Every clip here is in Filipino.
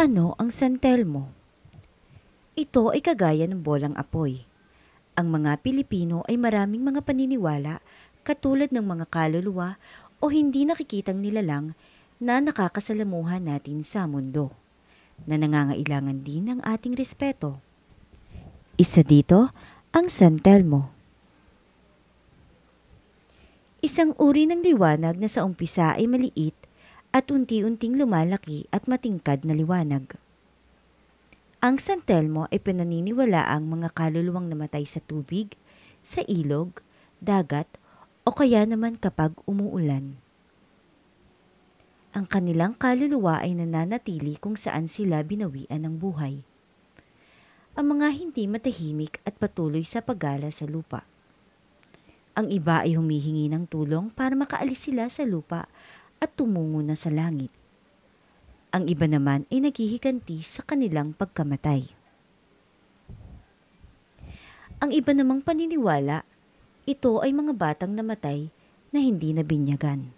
Ano ang San Telmo? Ito ay kagaya ng bolang apoy. Ang mga Pilipino ay maraming mga paniniwala katulad ng mga kaluluwa o hindi nakikitang nilalang na nakakasalamuha natin sa mundo na nangangailangan din ng ating respeto. Isa dito ang San Telmo. Isang uri ng liwanag na sa umpisa ay maliit at unti-unting lumalaki at matingkad na liwanag. Ang San Telmo ay pinaniniwala ang mga kaluluwang namatay sa tubig, sa ilog, dagat, o kaya naman kapag umuulan. Ang kanilang kaluluwa ay nananatili kung saan sila binawian ng buhay. Ang mga hindi matahimik at patuloy sa pagala sa lupa. Ang iba ay humihingi ng tulong para makaalis sila sa lupa at tumungo na sa langit. Ang iba naman ay naghihiganti sa kanilang pagkamatay. Ang iba namang paniniwala, ito ay mga batang namatay na hindi nabinyagan.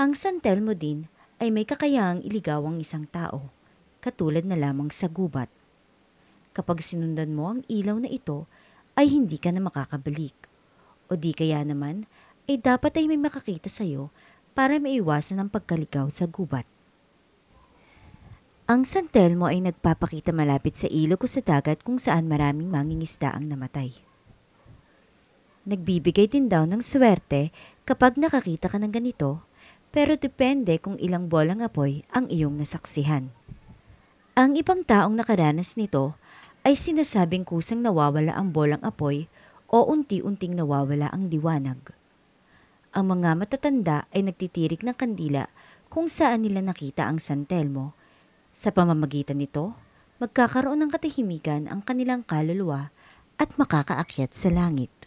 Ang San Telmo din ay may kakayahang iligawang isang tao, katulad na lamang sa gubat. Kapag sinundan mo ang ilaw na ito, ay hindi ka na makakabalik. O di kaya naman ay eh, dapat ay may makakita sa iyo para maiwasan ang pagkaligaw sa gubat. Ang San Telmo ay nagpapakita malapit sa ilog o sa dagat kung saan maraming mangingisda ang namatay. Nagbibigay din daw ng swerte kapag nakakita ka ng ganito, pero depende kung ilang bolang apoy ang iyong nasaksihan. Ang ibang taong nakaranas nito ay sinasabing kusang nawawala ang bolang apoy o unti-unting nawawala ang diwanag ang mga matatanda ay nagtitirik ng kandila kung saan nila nakita ang San Telmo. Sa pamamagitan nito, magkakaroon ng katahimikan ang kanilang kaluluwa at makakaakyat sa langit.